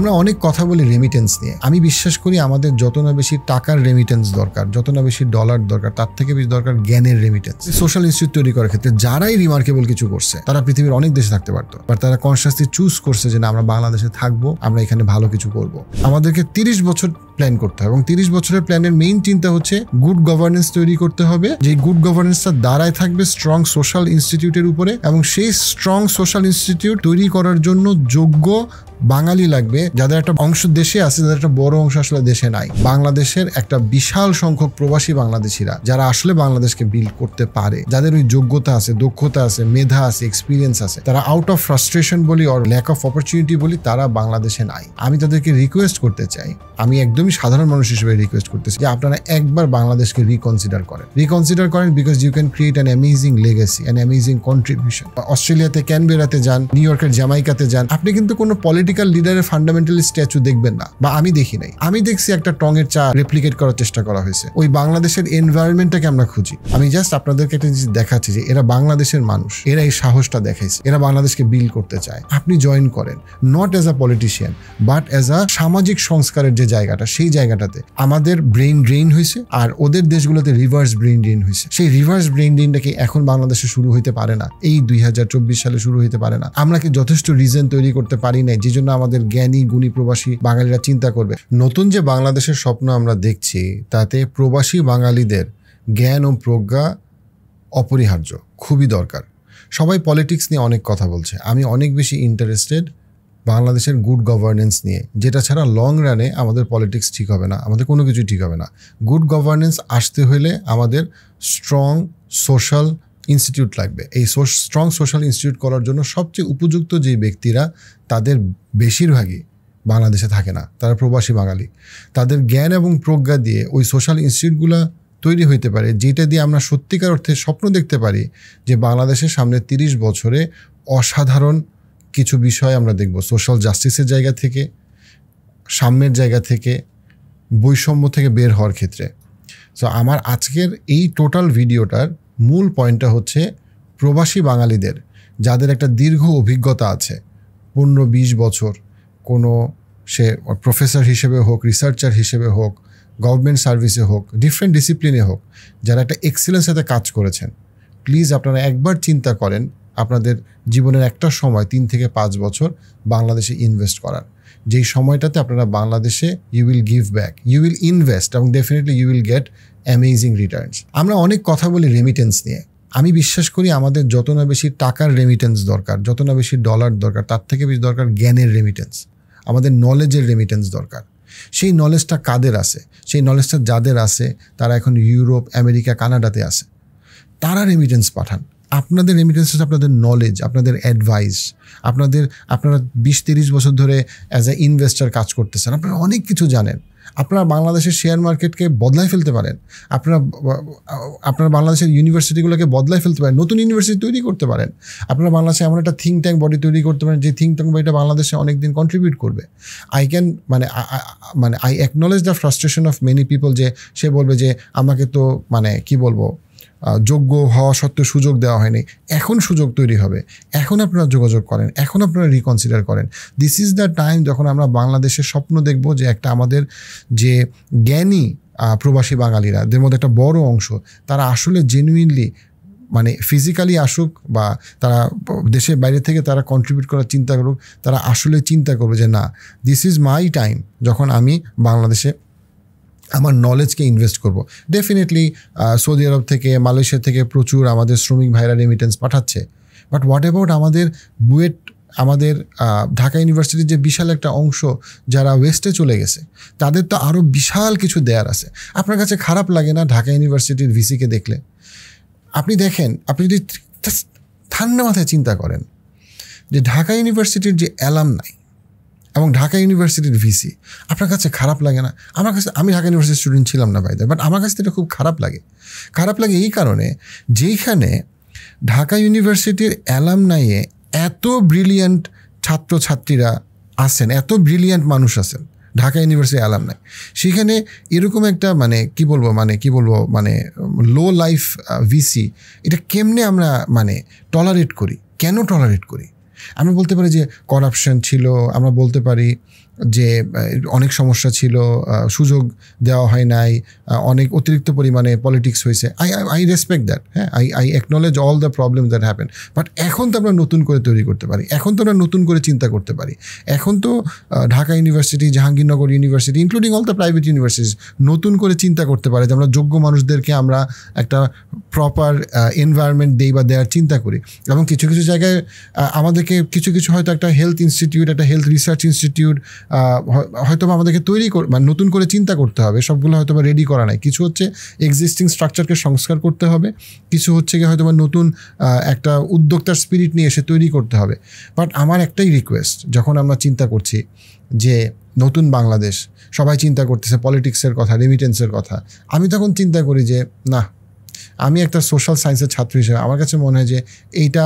আমরা অনেক কথা বলি রেমিটেন্স নিয়ে আমি বিশ্বাস করি আমাদের যত না বেশি টাকার রেমিটেন্স দরকার যত না বেশি ডলার দরকার তার থেকে বেশি দরকার জ্ঞানের রেমিটেন্স সোশ্যাল ইনস্টিটিউট তৈরি করার ক্ষেত্রে যারাই রিমার্কেবল কিছু করছে তারা পৃথিবীর অনেক দেশে থাকতে পারতো বাট তারা কনসিয়াসলি চুজ করছে যে না আমরা বাংলাদেশে থাকবো আমরা এখানে ভালো কিছু করব আমাদেরকে তিরিশ বছর প্ল্যান করতে হবে এবং তিরিশ বছরের প্ল্যানের মেইন চিন্তা হচ্ছে গুড গভর্নেন্স তৈরি করতে হবে যে গুড গভর্নেন্সটা দাঁড়ায় থাকবে স্ট্রং সোশ্যাল ইনস্টিটিউটের উপরে এবং সেই স্ট্রং সোশ্যাল ইনস্টিটিউট তৈরি করার জন্য যোগ্য বাঙালি লাগবে যাদের একটা অংশ দেশে আছে যাদের একটা বড় অংশ আসলে দেশে নাই বাংলাদেশের একটা বিশাল সংখ্যক প্রবাসী বাংলাদেশিরা যারা আসলে বাংলাদেশকে বিল্ড করতে পারে যাদের ওই যোগ্যতা আছে দক্ষতা আছে মেধা আছে এক্সপিরিয়েন্স আছে তারা আউট অফ ফ্রাস্ট্রেশন বলি অর ল্যাক অফ অপরচুনিটি বলি তারা বাংলাদেশে নাই আমি তাদেরকে রিকোয়েস্ট করতে চাই আমি একদমই খুবই সাধারণ মানুষ হিসেবে রিকোয়েস্ট করতেছি যে আপনারা একবার বাংলাদেশকে রিকনসিডার করেন রিকনসিডার করেন because you can create an amazing legacy an amazing contribution অস্ট্রেলিয়াতে ক্যানবেরাতে যান নিউ ইয়র্কের জামাইকাতে যান আপনি কিন্তু কোনো পলিটিক্যাল লিডারের ফান্ডামেন্টাল স্ট্যাচু দেখবেন না বা আমি দেখি নাই আমি দেখছি একটা টঙের চা রেপ্লিকেট করার চেষ্টা করা হয়েছে ওই বাংলাদেশের এনভায়রনমেন্টটাকে আমরা খুঁজি আমি জাস্ট আপনাদেরকে একটা জিনিস দেখাচ্ছি যে এরা বাংলাদেশের মানুষ এরা এই সাহসটা দেখাইছে এরা বাংলাদেশকে বিল করতে চায় আপনি জয়েন করেন not as a politician but as a সামাজিক সংস্কারের যে জায়গাটা সেই জায়গাটাতে আমাদের ব্রেন ড্রেন হয়েছে আর ওদের দেশগুলোতে রিভার্স ব্রেন ড্রেন হয়েছে সেই রিভার্স ব্রেন ড্রেনটাকে এখন বাংলাদেশে শুরু হইতে পারে না এই দুই সালে শুরু হইতে পারে না আমরা কি যথেষ্ট রিজন তৈরি করতে পারি নাই যে জন্য আমাদের জ্ঞানী গুণী প্রবাসী বাঙালিরা চিন্তা করবে নতুন যে বাংলাদেশের স্বপ্ন আমরা দেখছি তাতে প্রবাসী বাঙালিদের জ্ঞান ও প্রজ্ঞা অপরিহার্য খুবই দরকার সবাই পলিটিক্স নিয়ে অনেক কথা বলছে আমি অনেক বেশি ইন্টারেস্টেড বাংলাদেশের গুড গভর্নেন্স নিয়ে যেটা ছাড়া লং রানে আমাদের পলিটিক্স ঠিক হবে না আমাদের কোনো কিছুই ঠিক হবে না গুড গভর্নেন্স আসতে হলে আমাদের স্ট্রং সোশ্যাল ইনস্টিটিউট লাগবে এই স্ট্রং সোশ্যাল ইনস্টিটিউট করার জন্য সবচেয়ে উপযুক্ত যে ব্যক্তিরা তাদের বেশিরভাগই বাংলাদেশে থাকে না তারা প্রবাসী বাঙালি তাদের জ্ঞান এবং প্রজ্ঞা দিয়ে ওই সোশ্যাল ইনস্টিটিউটগুলো তৈরি হইতে পারে যেটা দিয়ে আমরা সত্যিকার অর্থে স্বপ্ন দেখতে পারি যে বাংলাদেশের সামনে তিরিশ বছরে অসাধারণ কিছু বিষয় আমরা দেখব সোশ্যাল জাস্টিসের জায়গা থেকে সাম্যের জায়গা থেকে বৈষম্য থেকে বের হওয়ার ক্ষেত্রে সো আমার আজকের এই টোটাল ভিডিওটার মূল পয়েন্টটা হচ্ছে প্রবাসী বাঙালিদের যাদের একটা দীর্ঘ অভিজ্ঞতা আছে পনেরো বিশ বছর কোনো সে প্রফেসর হিসেবে হোক রিসার্চার হিসেবে হোক গভর্নমেন্ট সার্ভিসে হোক ডিফারেন্ট ডিসিপ্লিনে হোক যারা একটা এক্সেলেন্স সাথে কাজ করেছেন প্লিজ আপনারা একবার চিন্তা করেন আপনাদের জীবনের একটা সময় তিন থেকে পাঁচ বছর বাংলাদেশে ইনভেস্ট করার যেই সময়টাতে আপনারা বাংলাদেশে you will give back you will invest এবং definitely you will get amazing returns আমরা অনেক কথা বলি রেমিটেন্স নিয়ে আমি বিশ্বাস করি আমাদের যত না বেশি টাকার রেমিটেন্স দরকার যত না বেশি ডলার দরকার তার থেকে বেশি দরকার জ্ঞানের রেমিটেন্স আমাদের নলেজের রেমিটেন্স দরকার সেই নলেজটা কাদের আছে সেই নলেজটা যাদের আছে তারা এখন ইউরোপ আমেরিকা কানাডাতে আছে তারা রেমিটেন্স পাঠান আপনাদের রেমিটেন্সেস আপনাদের নলেজ আপনাদের অ্যাডভাইস আপনাদের আপনারা বিশ তিরিশ বছর ধরে অ্যাজ এ ইনভেস্টার কাজ করতেছেন আপনারা অনেক কিছু জানেন আপনারা বাংলাদেশের শেয়ার মার্কেটকে বদলায় ফেলতে পারেন আপনারা আপনারা বাংলাদেশের ইউনিভার্সিটিগুলোকে বদলায় ফেলতে পারেন নতুন ইউনিভার্সিটি তৈরি করতে পারেন আপনারা বাংলাদেশে এমন একটা থিঙ্ক ট্যাঙ্ক বডি তৈরি করতে পারেন যে থিঙ্ক ট্যাঙ্ক বডিটা বাংলাদেশে অনেক দিন কন্ট্রিবিউট করবে আই ক্যান মানে মানে I acknowledge the frustration of many people যে সে বলবে যে আমাকে তো মানে কি বলবো যোগ্য হওয়া সত্ত্বেও সুযোগ দেওয়া হয়নি এখন সুযোগ তৈরি হবে এখন আপনারা যোগাযোগ করেন এখন আপনারা রিকনসিডার করেন দিস ইজ দ্য টাইম যখন আমরা বাংলাদেশের স্বপ্ন দেখব যে একটা আমাদের যে জ্ঞানী প্রবাসী বাঙালিরা এদের মধ্যে একটা বড় অংশ তারা আসলে জেনুইনলি মানে ফিজিক্যালি আসুক বা তারা দেশের বাইরে থেকে তারা কন্ট্রিবিউট করার চিন্তা করুক তারা আসলে চিন্তা করবে যে না দিস ইজ মাই টাইম যখন আমি বাংলাদেশে আমার নলেজকে ইনভেস্ট করব ডেফিনেটলি সৌদি আরব থেকে মালয়েশিয়া থেকে প্রচুর আমাদের শ্রমিক ভাইরা রেমিটেন্স পাঠাচ্ছে বাট হোয়াট অ্যাবাউট আমাদের বুয়েট আমাদের ঢাকা ইউনিভার্সিটির যে বিশাল একটা অংশ যারা ওয়েস্টে চলে গেছে তাদের তো আরও বিশাল কিছু দেয়ার আছে আপনার কাছে খারাপ লাগে না ঢাকা ইউনিভার্সিটির ভিসিকে দেখলে আপনি দেখেন আপনি যদি ঠান্ডা মাথায় চিন্তা করেন যে ঢাকা ইউনিভার্সিটির যে অ্যালাম নাই এবং ঢাকা ইউনিভার্সিটির ভিসি আপনার কাছে খারাপ লাগে না আমার কাছে আমি ঢাকা ইউনিভার্সিটির স্টুডেন্ট ছিলাম না বাইদার বাট আমার কাছে এটা খুব খারাপ লাগে খারাপ লাগে এই কারণে যেইখানে ঢাকা ইউনিভার্সিটির নাইয়ে এত ব্রিলিয়ান্ট ছাত্রছাত্রীরা আছেন এত ব্রিলিয়ান্ট মানুষ আছেন ঢাকা ইউনিভার্সিটি অ্যালাম নাই সেখানে এরকম একটা মানে কি বলবো মানে কি বলবো মানে লো লাইফ ভিসি এটা কেমনে আমরা মানে টলারেট করি কেন টলারেট করি আমরা বলতে পারি যে করাপশন ছিল আমরা বলতে পারি যে অনেক সমস্যা ছিল সুযোগ দেওয়া হয় নাই অনেক অতিরিক্ত পরিমাণে পলিটিক্স হয়েছে আই আই রেসপেক্ট দ্যাট হ্যাঁ I I acknowledge all the problem that happen but এখন তো আমরা নতুন করে তৈরি করতে পারি এখন তো আমরা নতুন করে চিন্তা করতে পারি এখন তো Dhaka university Jahangirnagar university including all the private universities নতুন করে চিন্তা করতে পারে যে আমরা যোগ্য মানুষদেরকে আমরা একটা প্রপার এনভায়রনমেন্ট দেই বা দেওয়ার চিন্তা করি এবং কিছু কিছু জায়গায় আমাদেরকে কিছু কিছু হয়তো একটা হেলথ ইনস্টিটিউট একটা হেলথ রিসার্চ ইনস্টিটিউট হয়তো আমাদেরকে তৈরি মানে নতুন করে চিন্তা করতে হবে সবগুলো হয়তো বা রেডি করা নাই কিছু হচ্ছে এক্সিস্টিং স্ট্রাকচারকে সংস্কার করতে হবে কিছু হচ্ছে গিয়ে হয়তো নতুন একটা উদ্যোক্তার স্পিরিট নিয়ে এসে তৈরি করতে হবে বাট আমার একটাই রিকোয়েস্ট যখন আমরা চিন্তা করছি যে নতুন বাংলাদেশ সবাই চিন্তা করতেছে পলিটিক্সের কথা রেমিটেন্সের কথা আমি তখন চিন্তা করি যে না আমি একটা সোশ্যাল সায়েন্সের ছাত্র হিসেবে আমার কাছে মনে হয় যে এইটা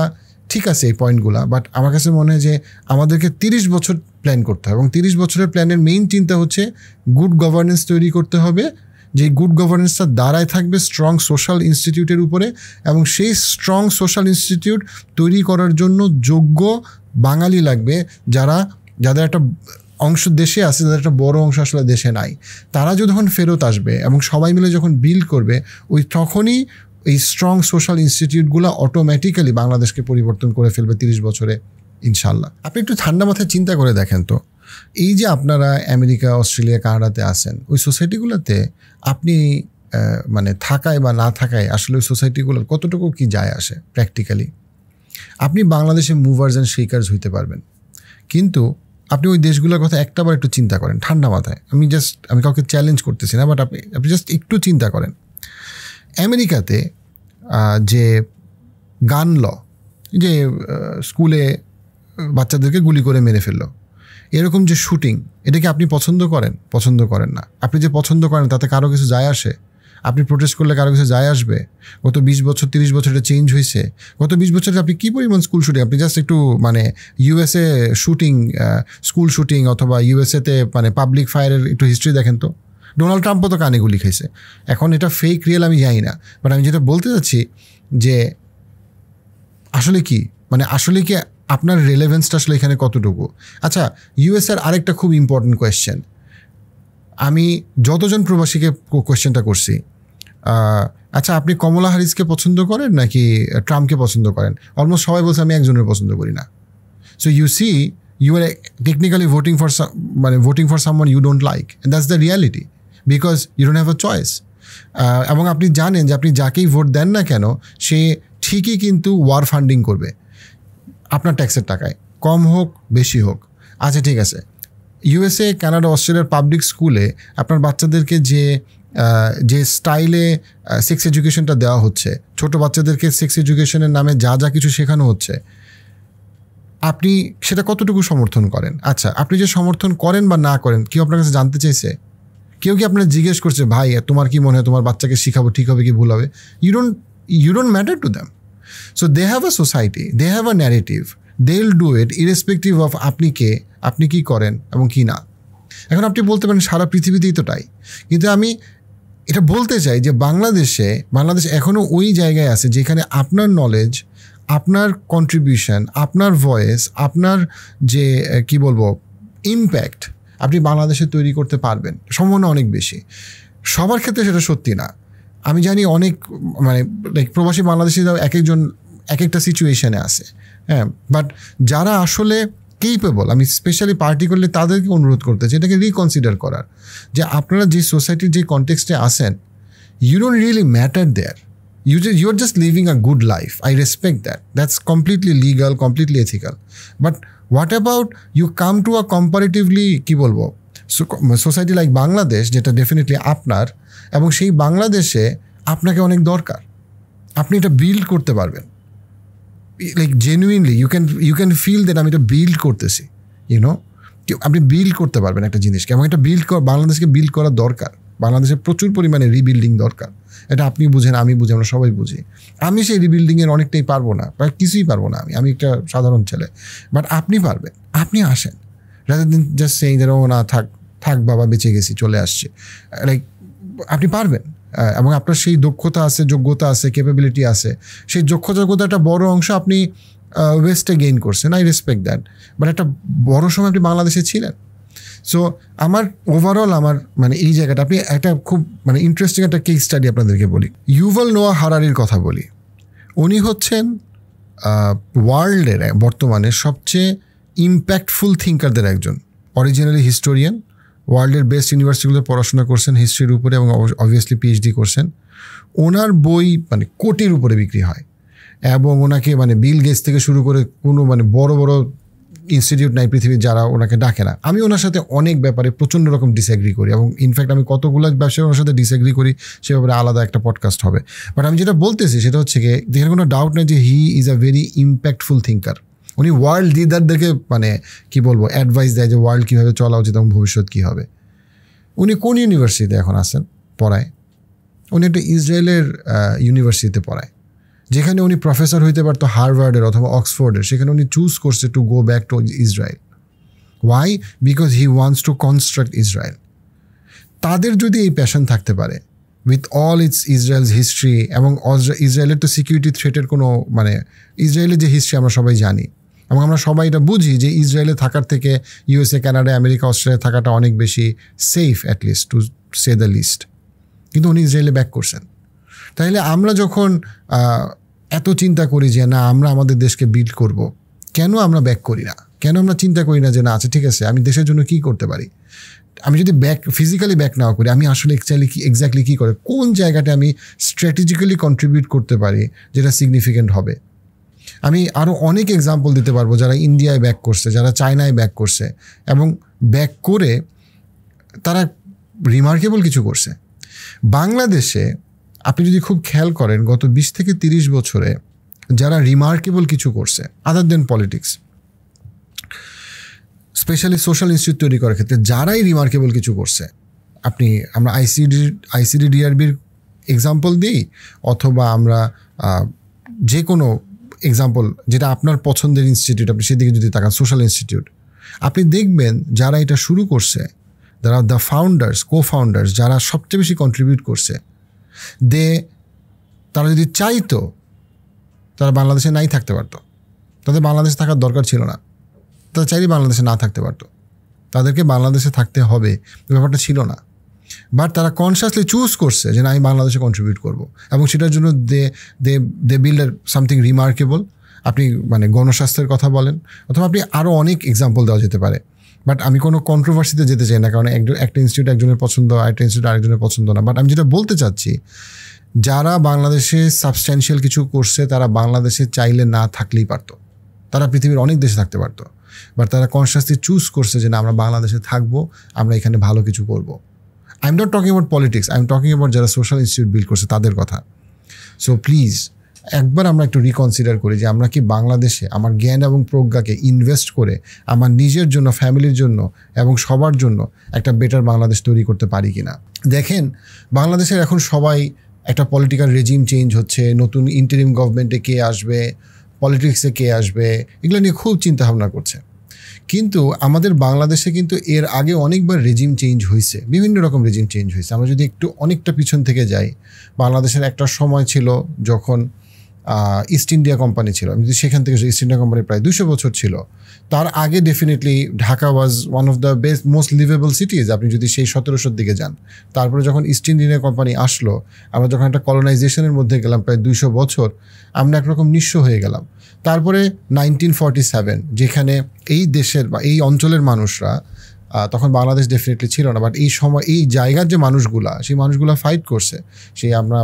ঠিক আছে এই পয়েন্টগুলো বাট আমার কাছে মনে হয় যে আমাদেরকে তিরিশ বছর প্ল্যান করতে হবে এবং তিরিশ বছরের প্ল্যানের মেইন চিন্তা হচ্ছে গুড গভর্নেন্স তৈরি করতে হবে যে গুড গভর্নেন্সটা দাঁড়ায় থাকবে স্ট্রং সোশ্যাল ইনস্টিটিউটের উপরে এবং সেই স্ট্রং সোশ্যাল ইনস্টিটিউট তৈরি করার জন্য যোগ্য বাঙালি লাগবে যারা যাদের একটা অংশ দেশে আছে যাদের একটা বড় অংশ আসলে দেশে নাই তারা যখন ফেরত আসবে এবং সবাই মিলে যখন বিল করবে ওই তখনই এই স্ট্রং সোশ্যাল ইনস্টিটিউটগুলো অটোমেটিক্যালি বাংলাদেশকে পরিবর্তন করে ফেলবে তিরিশ বছরে ইনশাল্লাহ আপনি একটু ঠান্ডা মাথায় চিন্তা করে দেখেন তো এই যে আপনারা আমেরিকা অস্ট্রেলিয়া কানাডাতে আসেন ওই সোসাইটিগুলোতে আপনি মানে থাকায় বা না থাকায় আসলে ওই সোসাইটিগুলোর কতটুকু কি যায় আসে প্র্যাকটিক্যালি আপনি বাংলাদেশে মুভার্স অ্যান্ড শেকার্স হইতে পারবেন কিন্তু আপনি ওই দেশগুলোর কথা একটাবার একটু চিন্তা করেন ঠান্ডা মাথায় আমি জাস্ট আমি কাউকে চ্যালেঞ্জ করতেছি না বাট আপনি আপনি জাস্ট একটু চিন্তা করেন আমেরিকাতে যে গান ল যে স্কুলে বাচ্চাদেরকে গুলি করে মেরে ফেললো এরকম যে শুটিং এটাকে আপনি পছন্দ করেন পছন্দ করেন না আপনি যে পছন্দ করেন তাতে কারো কিছু যায় আসে আপনি প্রোটেস্ট করলে কারো কিছু যায় আসবে গত বিশ বছর তিরিশ বছর এটা চেঞ্জ হয়েছে গত বিশ বছরে আপনি কী পরিমাণ স্কুল শুটিং আপনি জাস্ট একটু মানে ইউএসএ শুটিং স্কুল শুটিং অথবা ইউএসএতে মানে পাবলিক ফায়ারের একটু হিস্ট্রি দেখেন তো ডোনাল্ড ট্রাম্পও তো কানে গুলি খাইছে এখন এটা ফেক রিয়েল আমি জানি না বাট আমি যেটা বলতে চাচ্ছি যে আসলে কি মানে আসলে কি আপনার রেলেভেন্সটা আসলে এখানে কতটুকু আচ্ছা ইউএসএর আরেকটা খুব ইম্পর্টেন্ট কোয়েশ্চেন আমি যতজন প্রবাসীকে কোয়েশ্চেনটা করছি আচ্ছা আপনি কমলা হারিসকে পছন্দ করেন নাকি ট্রাম্পকে পছন্দ করেন অলমোস্ট সবাই বলছে আমি একজনের পছন্দ করি না so you see you are technically voting for মানে voting for someone you don't like that's the reality because you don't have a choice এবং আপনি জানেন যে আপনি যাকেই ভোট দেন না কেন সে ঠিকই কিন্তু ওয়ার ফান্ডিং করবে আপনার ট্যাক্সের টাকায় কম হোক বেশি হোক আচ্ছা ঠিক আছে ইউএসএ কানাডা অস্ট্রেলিয়ার পাবলিক স্কুলে আপনার বাচ্চাদেরকে যে যে স্টাইলে সেক্স এডুকেশনটা দেওয়া হচ্ছে ছোট বাচ্চাদেরকে সেক্স এডুকেশনের নামে যা যা কিছু শেখানো হচ্ছে আপনি সেটা কতটুকু সমর্থন করেন আচ্ছা আপনি যে সমর্থন করেন বা না করেন কেউ আপনার কাছে জানতে চাইছে কেউ কি আপনার জিজ্ঞেস করছে ভাই তোমার কি মনে হয় তোমার বাচ্চাকে শিখাবো ঠিক হবে কি ভুল হবে you don't you don't matter to them so they have a society they have a narrative they will do it irrespective of আপনি কে আপনি কি করেন এবং কি না এখন আপনি বলতে পারেন সারা পৃথিবীতেই তো তাই কিন্তু আমি এটা বলতে চাই যে বাংলাদেশে বাংলাদেশ এখনও ওই জায়গায় আছে যেখানে আপনার নলেজ আপনার কন্ট্রিবিউশন আপনার ভয়েস আপনার যে কি বলবো ইম্প্যাক্ট আপনি বাংলাদেশে তৈরি করতে পারবেন সম্ভাবনা অনেক বেশি সবার ক্ষেত্রে সেটা সত্যি না আমি জানি অনেক মানে লাইক প্রবাসী যাও এক একজন এক একটা সিচুয়েশানে আছে হ্যাঁ বাট যারা আসলে কেপেবল আমি স্পেশালি পার্টিকুলারলি তাদেরকে অনুরোধ করতে চাই এটাকে রিকনসিডার করার যে আপনারা যে সোসাইটির যে কনটেক্সটে আসেন you don't really matter there You just, you're just living a good life. I respect that. That's completely legal, completely ethical. But what about you come to a comparatively কী বলবো সোসাইটি লাইক বাংলাদেশ যেটা definitely আপনার এবং সেই বাংলাদেশে আপনাকে অনেক দরকার আপনি এটা বিল্ড করতে পারবেন like genuinely you can you can feel that আমি এটা বিল্ড করতেছি ইউনো আপনি বিল্ড করতে পারবেন একটা জিনিসকে এবং এটা বিল্ড বাংলাদেশকে বিল্ড করা দরকার বাংলাদেশে প্রচুর পরিমাণে রিবিল্ডিং দরকার এটা আপনি বুঝেন আমি বুঝি আমরা সবাই বুঝি আমি সেই রিবিল্ডিংয়ের অনেকটাই পারবো না প্রায় কিছুই পারবো না আমি আমি একটা সাধারণ ছেলে বাট আপনি পারবেন আপনি আসেন রাজার দিন জাস্ট সেই যেন না থাক থাক বাবা বেঁচে গেছি চলে আসছে লাইক আপনি পারবেন এবং আপনার সেই দক্ষতা আছে যোগ্যতা আছে ক্যাপাবিলিটি আছে সেই যোগ্য যোগ্যতা একটা বড় অংশ আপনি ওয়েস্টে গেইন করছেন আই রেসপেক্ট দ্যাট বাট একটা বড় সময় আপনি বাংলাদেশে ছিলেন সো আমার ওভারঅল আমার মানে এই জায়গাটা আপনি একটা খুব মানে ইন্টারেস্টিং একটা কেস স্টাডি আপনাদেরকে বলি ইউভাল নোয়া হারারির কথা বলি উনি হচ্ছেন ওয়ার্ল্ডের বর্তমানে সবচেয়ে ইম্প্যাক্টফুল থিঙ্কারদের একজন অরিজিনালি হিস্টোরিয়ান ওয়ার্ল্ডের বেস্ট ইউনিভার্সিটিগুলো পড়াশোনা করছেন হিস্ট্রির উপরে এবং অবভিয়াসলি পিএইচডি করছেন ওনার বই মানে কোটির উপরে বিক্রি হয় এবং ওনাকে মানে বিল গেস থেকে শুরু করে কোনো মানে বড় বড় ইনস্টিটিউট নাই পৃথিবীর যারা ওনাকে ডাকে না আমি ওনার সাথে অনেক ব্যাপারে প্রচণ্ড রকম ডিসএগ্রি করি এবং ইনফ্যাক্ট আমি কতগুলো ব্যবসায় ওনার সাথে ডিসএগ্রি করি সে ব্যাপারে আলাদা একটা পডকাস্ট হবে বাট আমি যেটা বলতেছি সেটা হচ্ছে কি দেখার কোনো ডাউট নেই যে he is a very impactful thinker উনি ওয়ার্ল্ড লিডারদেরকে মানে কি বলবো অ্যাডভাইস দেয় যে ওয়ার্ল্ড কীভাবে চলা উচিত এবং ভবিষ্যৎ কী হবে উনি কোন ইউনিভার্সিটিতে এখন আসেন পড়ায় উনি একটা ইসরায়েলের ইউনিভার্সিটিতে পড়ায় যেখানে উনি প্রফেসর হইতে পারতো হার্ভার্ডের অথবা অক্সফোর্ডের সেখানে উনি চুজ করছে to go back to Israel why because he wants to construct Israel তাদের যদি এই প্যাশন থাকতে পারে with all its Israel's history এবং ইসরায়েলের তো সিকিউরিটি থ্রেটের কোনো মানে ইসরায়েলের যে হিস্ট্রি আমরা সবাই জানি এবং আমরা সবাই এটা বুঝি যে ইসরায়েলে থাকার থেকে ইউএসএ ক্যানাডা আমেরিকা অস্ট্রেলিয়া থাকাটা অনেক বেশি safe at least to say the least কিন্তু উনি ইসরায়েলে ব্যাক করছেন তাইলে আমরা যখন এত চিন্তা করি যে না আমরা আমাদের দেশকে বিল্ড করব। কেন আমরা ব্যাক করি না কেন আমরা চিন্তা করি না যে না আচ্ছা ঠিক আছে আমি দেশের জন্য কি করতে পারি আমি যদি ব্যাক ফিজিক্যালি ব্যাক নাও করি আমি আসলে একচুয়ালি কি এক্স্যাক্টলি কী করে কোন জায়গাটা আমি স্ট্র্যাটেজিক্যালি কন্ট্রিবিউট করতে পারি যেটা সিগনিফিকেন্ট হবে আমি আরও অনেক এক্সাম্পল দিতে পারবো যারা ইন্ডিয়ায় ব্যাক করছে যারা চায়নায় ব্যাক করছে এবং ব্যাক করে তারা রিমার্কেবল কিছু করছে বাংলাদেশে আপনি যদি খুব খেয়াল করেন গত বিশ থেকে তিরিশ বছরে যারা রিমার্কেবল কিছু করছে other than politics specially social institute তৈরি করার ক্ষেত্রে যারাই রিমার্কেবল কিছু করছে আপনি আমরা আইসিডি আইসিডি ডিআরবির এক্সাম্পল দিই অথবা আমরা যে কোনো এক্সাম্পল যেটা আপনার পছন্দের ইনস্টিটিউট আপনি সেদিকে যদি তাকান সোশ্যাল ইনস্টিটিউট আপনি দেখবেন যারা এটা শুরু করছে যারা দ্য ফাউন্ডার্স কো ফাউন্ডার্স যারা সবচেয়ে বেশি কন্ট্রিবিউট করছে দে তারা যদি চাইতো তারা বাংলাদেশে নাই থাকতে পারতো তাদের বাংলাদেশে থাকার দরকার ছিল না তারা চাইলে বাংলাদেশে না থাকতে পারতো তাদেরকে বাংলাদেশে থাকতে হবে ব্যাপারটা ছিল না বাট তারা কনসিয়াসলি চুজ করছে যে না আমি বাংলাদেশে কন্ট্রিবিউট করব এবং সেটার জন্য they they they build are something remarkable আপনি মানে গণস্বাস্থ্যের কথা বলেন অথবা আপনি আরও অনেক এক্সাম্পল দেওয়া যেতে পারে বাট আমি কোনো কন্ট্রোভার্সিতে যেতে চাই না কারণ একজন একটা ইনস্টিটিউট একজনের পছন্দ আর একটা ইনস্টিটিউট আরেকজনের পছন্দ না বাট আমি যেটা বলতে চাচ্ছি যারা বাংলাদেশে সাবস্ট্যান্সিয়াল কিছু করছে তারা বাংলাদেশে চাইলে না থাকলেই পারত তারা পৃথিবীর অনেক দেশে থাকতে পারত বাট তারা কনসিয়াসলি চুজ করছে যে না আমরা বাংলাদেশে থাকবো আমরা এখানে ভালো কিছু করব I'm not talking about politics I'm talking about যারা সোশ্যাল ইনস্টিটিউট বিল্ড করছে তাদের কথা সো প্লিজ একবার আমরা একটু রিকনসিডার করি যে আমরা কি বাংলাদেশে আমার জ্ঞান এবং প্রজ্ঞাকে ইনভেস্ট করে আমার নিজের জন্য ফ্যামিলির জন্য এবং সবার জন্য একটা বেটার বাংলাদেশ তৈরি করতে পারি কি না দেখেন বাংলাদেশের এখন সবাই একটা পলিটিক্যাল রেজিম চেঞ্জ হচ্ছে নতুন ইন্টারিম গভর্নমেন্টে কে আসবে পলিটিক্সে কে আসবে এগুলো নিয়ে খুব চিন্তাভাবনা করছে কিন্তু আমাদের বাংলাদেশে কিন্তু এর আগে অনেকবার রেজিম চেঞ্জ হয়েছে বিভিন্ন রকম রেজিম চেঞ্জ হয়েছে আমরা যদি একটু অনেকটা পিছন থেকে যাই বাংলাদেশের একটা সময় ছিল যখন ইস্ট ইন্ডিয়া কোম্পানি ছিল আমি যদি সেখান থেকে ইস্ট ইন্ডিয়া কোম্পানি প্রায় দুশো বছর ছিল তার আগে definitely Dhaka was one of the best most liveable cities আপনি যদি সেই সতেরোশোর দিকে যান তারপরে যখন ইস্ট ইন্ডিয়া কোম্পানি আসলো আমরা যখন একটা কলোনাইজেশনের মধ্যে গেলাম প্রায় দুশো বছর আমরা একরকম নিঃস্ব হয়ে গেলাম তারপরে নাইনটিন ফর্টি সেভেন যেখানে এই দেশের বা এই অঞ্চলের মানুষরা তখন বাংলাদেশ ডেফিনেটলি ছিল না বাট এই সময় এই জায়গার যে মানুষগুলা সেই মানুষগুলা ফাইট করছে সেই আমরা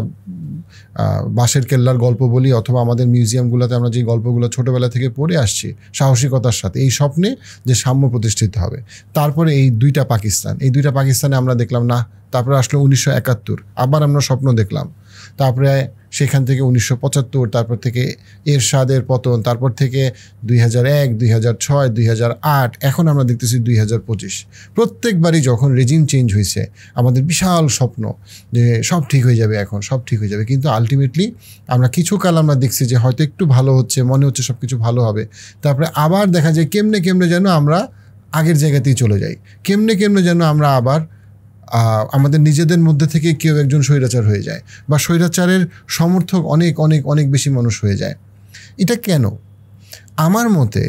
বাঁশের কেল্লার গল্প বলি অথবা আমাদের মিউজিয়ামগুলোতে আমরা যে গল্পগুলো ছোটোবেলা থেকে পড়ে আসছি সাহসিকতার সাথে এই স্বপ্নে যে সাম্য প্রতিষ্ঠিত হবে তারপরে এই দুইটা পাকিস্তান এই দুইটা পাকিস্তানে আমরা দেখলাম না তারপরে আসলো উনিশশো একাত্তর আবার আমরা স্বপ্ন দেখলাম তারপরে সেখান থেকে উনিশশো পঁচাত্তর তারপর থেকে এরশাদের পতন তারপর থেকে দুই হাজার এক দুই হাজার ছয় দুই হাজার আট এখন আমরা দেখতেছি দুই হাজার পঁচিশ প্রত্যেকবারই যখন রেজিম চেঞ্জ হয়েছে আমাদের বিশাল স্বপ্ন যে সব ঠিক হয়ে যাবে এখন সব ঠিক হয়ে যাবে কিন্তু আলটিমেটলি আমরা কিছু কাল আমরা দেখছি যে হয়তো একটু ভালো হচ্ছে মনে হচ্ছে সব কিছু ভালো হবে তারপরে আবার দেখা যায় কেমনে কেমনে যেন আমরা আগের জায়গাতেই চলে যাই কেমনে কেমনে যেন আমরা আবার আমাদের নিজেদের মধ্যে থেকে কেউ একজন স্বৈরাচার হয়ে যায় বা স্বৈরাচারের সমর্থক অনেক অনেক অনেক বেশি মানুষ হয়ে যায় এটা কেন আমার মতে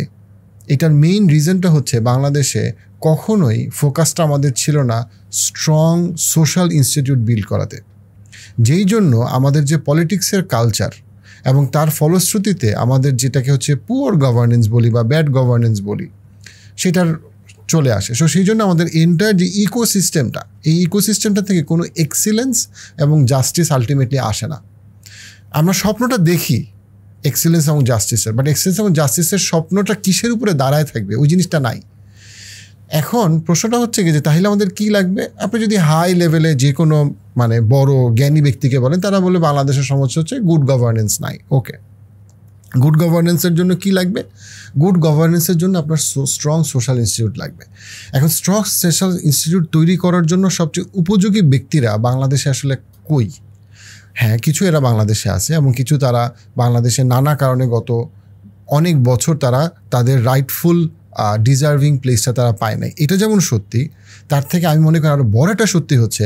এটার মেইন রিজনটা হচ্ছে বাংলাদেশে কখনোই ফোকাসটা আমাদের ছিল না স্ট্রং সোশ্যাল ইনস্টিটিউট বিল্ড করাতে যেই জন্য আমাদের যে পলিটিক্সের কালচার এবং তার ফলশ্রুতিতে আমাদের যেটাকে হচ্ছে পুয়ার গভর্নেন্স বলি বা ব্যাড গভর্নেন্স বলি সেটার চলে আসে সো সেই জন্য আমাদের এন্টায়ার যে ইকোসিস্টেমটা এই ইকোসিস্টেমটা থেকে কোনো এক্সিলেন্স এবং জাস্টিস আলটিমেটলি আসে না আমরা স্বপ্নটা দেখি এক্সিলেন্স এবং জাস্টিসের বাট এক্সিলেন্স এবং জাস্টিসের স্বপ্নটা কিসের উপরে দাঁড়ায় থাকবে ওই জিনিসটা নাই এখন প্রশ্নটা হচ্ছে কি যে তাহলে আমাদের কি লাগবে আপনি যদি হাই লেভেলে যে কোনো মানে বড় জ্ঞানী ব্যক্তিকে বলেন তারা বলে বাংলাদেশের সমস্যা হচ্ছে গুড গভর্নেন্স নাই ওকে গুড গভর্নেন্সের জন্য কি লাগবে গুড গভর্নেন্সের জন্য আপনার স্ট্রং সোশ্যাল ইনস্টিটিউট লাগবে এখন স্ট্রং সোশ্যাল ইনস্টিটিউট তৈরি করার জন্য সবচেয়ে উপযোগী ব্যক্তিরা বাংলাদেশে আসলে কই হ্যাঁ কিছু এরা বাংলাদেশে আছে এবং কিছু তারা বাংলাদেশে নানা কারণে গত অনেক বছর তারা তাদের রাইটফুল ডিজার্ভিং প্লেসটা তারা পায় নাই এটা যেমন সত্যি তার থেকে আমি মনে করি আরও বড় একটা সত্যি হচ্ছে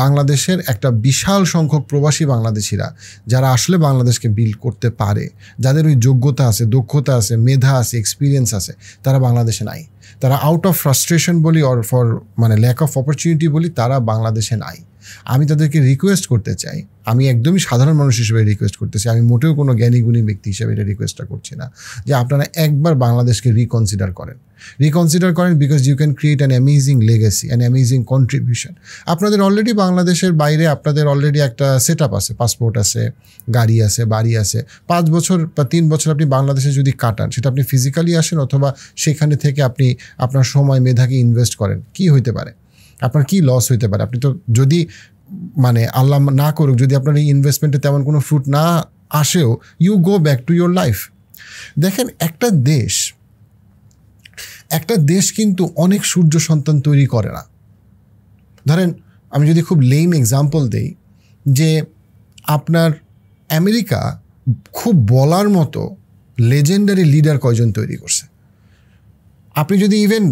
বাংলাদেশের একটা বিশাল সংখ্যক প্রবাসী বাংলাদেশিরা যারা আসলে বাংলাদেশকে বিল্ড করতে পারে যাদের ওই যোগ্যতা আছে দক্ষতা আছে মেধা আছে এক্সপিরিয়েন্স আছে তারা বাংলাদেশে নাই তারা আউট অফ ফ্রাস্ট্রেশন বলি অর ফর মানে ল্যাক অফ অপরচুনিটি বলি তারা বাংলাদেশে নাই আমি তাদেরকে রিকোয়েস্ট করতে চাই আমি একদমই সাধারণ মানুষ হিসেবে রিকোয়েস্ট করতেছি আমি মোটেও কোনো জ্ঞানীগুণী ব্যক্তি হিসেবে এটা রিকোয়েস্টটা করছি না যে আপনারা একবার বাংলাদেশকে রিকনসিডার করেন রিকনসিডার করেন because you can create an amazing legacy an amazing contribution আপনাদের অলরেডি বাংলাদেশের বাইরে আপনাদের অলরেডি একটা সেট আপ আছে পাসপোর্ট আছে গাড়ি আছে বাড়ি আছে পাঁচ বছর বা তিন বছর আপনি বাংলাদেশে যদি কাটান সেটা আপনি ফিজিক্যালি আসেন অথবা সেখানে থেকে আপনি আপনার সময় মেধাকে ইনভেস্ট করেন কি হইতে পারে আপনার কি লস হইতে পারে আপনি তো যদি মানে আল্লাহ না করুক যদি আপনার এই ইনভেস্টমেন্টে তেমন কোনো ফ্রুট না আসেও you go back to your life দেখেন একটা দেশ একটা দেশ কিন্তু অনেক সূর্য সন্তান তৈরি করে না ধরেন আমি যদি খুব লেম এক্সাম্পল দেই যে আপনার আমেরিকা খুব বলার মতো লেজেন্ডারি লিডার কয়জন তৈরি করছে আপনি যদি ইভেন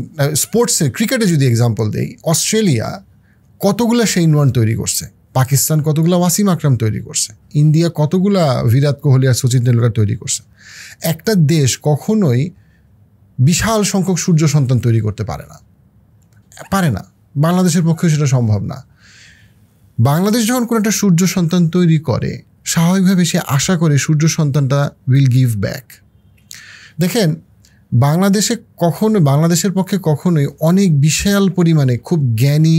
স্পোর্টসের ক্রিকেটে যদি এক্সাম্পল দেই অস্ট্রেলিয়া কতগুলা সেইন ওয়ান তৈরি করছে পাকিস্তান কতগুলা ওয়াসিম আকরাম তৈরি করছে ইন্ডিয়া কতগুলা বিরাট কোহলি আর সচিন তেন্ডুলকার তৈরি করছে একটা দেশ কখনোই বিশাল সংখ্যক সূর্য সন্তান তৈরি করতে পারে না পারে না বাংলাদেশের পক্ষে সেটা সম্ভব না বাংলাদেশ যখন কোনো একটা সূর্য সন্তান তৈরি করে স্বাভাবিকভাবে সে আশা করে সূর্য সন্তানটা উইল গিভ ব্যাক দেখেন বাংলাদেশে কখনো বাংলাদেশের পক্ষে কখনোই অনেক বিশাল পরিমাণে খুব জ্ঞানী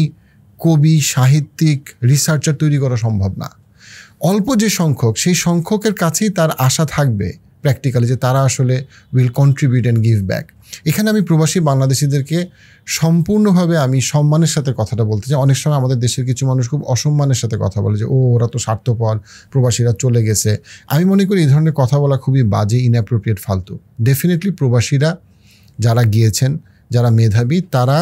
কবি সাহিত্যিক রিসার্চার তৈরি করা সম্ভব না অল্প যে সংখ্যক সেই সংখ্যকের কাছেই তার আশা থাকবে প্র্যাকটিক্যালি যে তারা আসলে will contribute and give back এখানে আমি প্রবাসী বাংলাদেশিদেরকে সম্পূর্ণভাবে আমি সম্মানের সাথে কথাটা বলতে চাই অনেক সময় আমাদের দেশের কিছু মানুষ খুব অসম্মানের সাথে কথা বলে যে ও ওরা তো স্বার্থপর প্রবাসীরা চলে গেছে আমি মনে করি এই ধরনের কথা বলা খুবই বাজে ইনঅ্যাপ্রোপ্রিয়েট ফালতু ডেফিনেটলি প্রবাসীরা যারা গিয়েছেন যারা মেধাবী তারা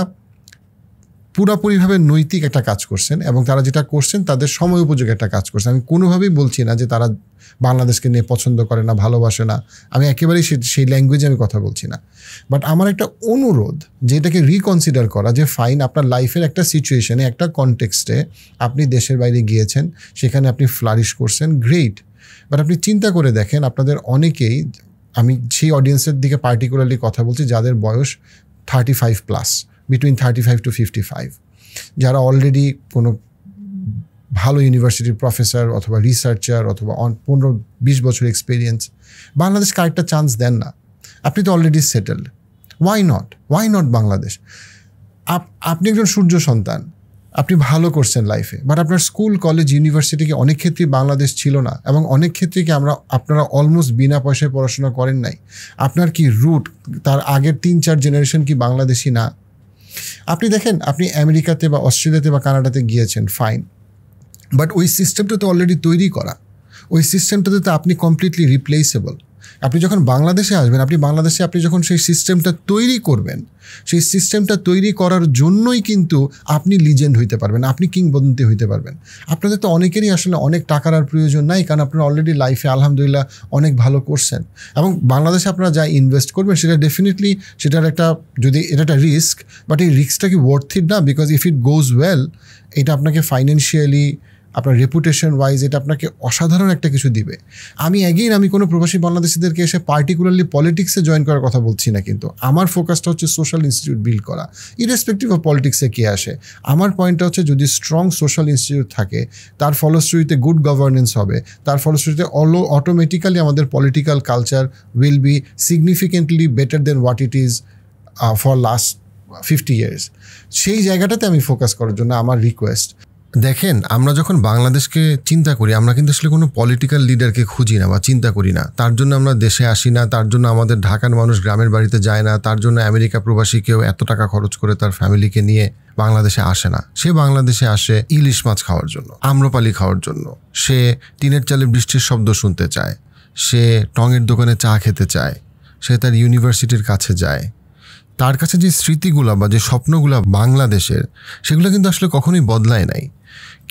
পুরাপুরিভাবে নৈতিক একটা কাজ করছেন এবং তারা যেটা করছেন তাদের সময় উপযোগী একটা কাজ করছেন আমি কোনোভাবেই বলছি না যে তারা বাংলাদেশকে নিয়ে পছন্দ করে না ভালোবাসে না আমি একেবারেই সেই ল্যাঙ্গুয়েজে আমি কথা বলছি না বাট আমার একটা অনুরোধ যে এটাকে রিকনসিডার করা যে ফাইন আপনার লাইফের একটা সিচুয়েশনে একটা কনটেক্সটে আপনি দেশের বাইরে গিয়েছেন সেখানে আপনি ফ্লারিশ করছেন গ্রেট বাট আপনি চিন্তা করে দেখেন আপনাদের অনেকেই আমি সেই অডিয়েন্সের দিকে পার্টিকুলারলি কথা বলছি যাদের বয়স thirty five plus between thirty five to fifty five যারা অলরেডি কোনো ভালো ইউনিভার্সিটির প্রফেসর অথবা রিসার্চার অথবা পনেরো বিশ বছর এক্সপিরিয়েন্স বাংলাদেশ কারেক্টটা চান্স দেন না আপনি তো already settled why not why not Bangladesh আপনি একজন সূর্য সন্তান আপনি ভালো করছেন লাইফে বাট আপনার স্কুল কলেজ ইউনিভার্সিটিকে অনেক ক্ষেত্রে বাংলাদেশ ছিল না এবং অনেক ক্ষেত্রে কি আমরা আপনারা অলমোস্ট বিনা পয়সায় পড়াশোনা করেন নাই আপনার কি রুট তার আগের তিন চার জেনারেশন কি বাংলাদেশি না আপনি দেখেন আপনি আমেরিকাতে বা অস্ট্রেলিয়াতে বা কানাডাতে গিয়েছেন ফাইন বাট ওই সিস্টেমটা তো অলরেডি তৈরি করা ওই সিস্টেমটাতে তো আপনি কমপ্লিটলি রিপ্লেসেবল আপনি যখন বাংলাদেশে আসবেন আপনি বাংলাদেশে আপনি যখন সেই সিস্টেমটা তৈরি করবেন সেই সিস্টেমটা তৈরি করার জন্যই কিন্তু আপনি লিজেন্ড হইতে পারবেন আপনি কিংবদন্তি হইতে পারবেন আপনাদের তো অনেকেরই আসলে অনেক টাকার আর প্রয়োজন নাই কারণ আপনারা অলরেডি লাইফে আলহামদুলিল্লাহ অনেক ভালো করছেন এবং বাংলাদেশে আপনারা যা ইনভেস্ট করবেন সেটা ডেফিনেটলি সেটার একটা যদি এটা একটা রিস্ক বাট এই রিস্কটা কি ওয়ার্থ ইট না because if it goes well এটা আপনাকে ফাইন্যান্সিয়ালি আপনার রেপুটেশন ওয়াইজ এটা আপনাকে অসাধারণ একটা কিছু দিবে আমি অ্যাগেইন আমি কোনো প্রবাসী বাংলাদেশিদেরকে এসে পার্টিকুলারলি পলিটিক্সে জয়েন করার কথা বলছি না কিন্তু আমার ফোকাসটা হচ্ছে সোশ্যাল ইনস্টিটিউট বিল্ড করা ইরেসপেক্টিভ অফ পলিটিক্সে কে আসে আমার পয়েন্টটা হচ্ছে যদি স্ট্রং সোশ্যাল ইনস্টিটিউট থাকে তার ফলশ্রুতিতে গুড গভর্নেন্স হবে তার ফলশ্রুতিতে অলো অটোমেটিক্যালি আমাদের political culture will be significantly better than what it is for last fifty years সেই জায়গাটাতে আমি ফোকাস করার জন্য আমার রিকোয়েস্ট দেখেন আমরা যখন বাংলাদেশকে চিন্তা করি আমরা কিন্তু আসলে কোনো পলিটিক্যাল লিডারকে খুঁজি না বা চিন্তা করি না তার জন্য আমরা দেশে আসি না তার জন্য আমাদের ঢাকার মানুষ গ্রামের বাড়িতে যায় না তার জন্য আমেরিকা প্রবাসী কেউ এত টাকা খরচ করে তার ফ্যামিলিকে নিয়ে বাংলাদেশে আসে না সে বাংলাদেশে আসে ইলিশ মাছ খাওয়ার জন্য আম্রপালি খাওয়ার জন্য সে টিনের চালে বৃষ্টির শব্দ শুনতে চায় সে টঙের দোকানে চা খেতে চায় সে তার ইউনিভার্সিটির কাছে যায় তার কাছে যে স্মৃতিগুলো বা যে স্বপ্নগুলো বাংলাদেশের সেগুলো কিন্তু আসলে কখনোই বদলায় নাই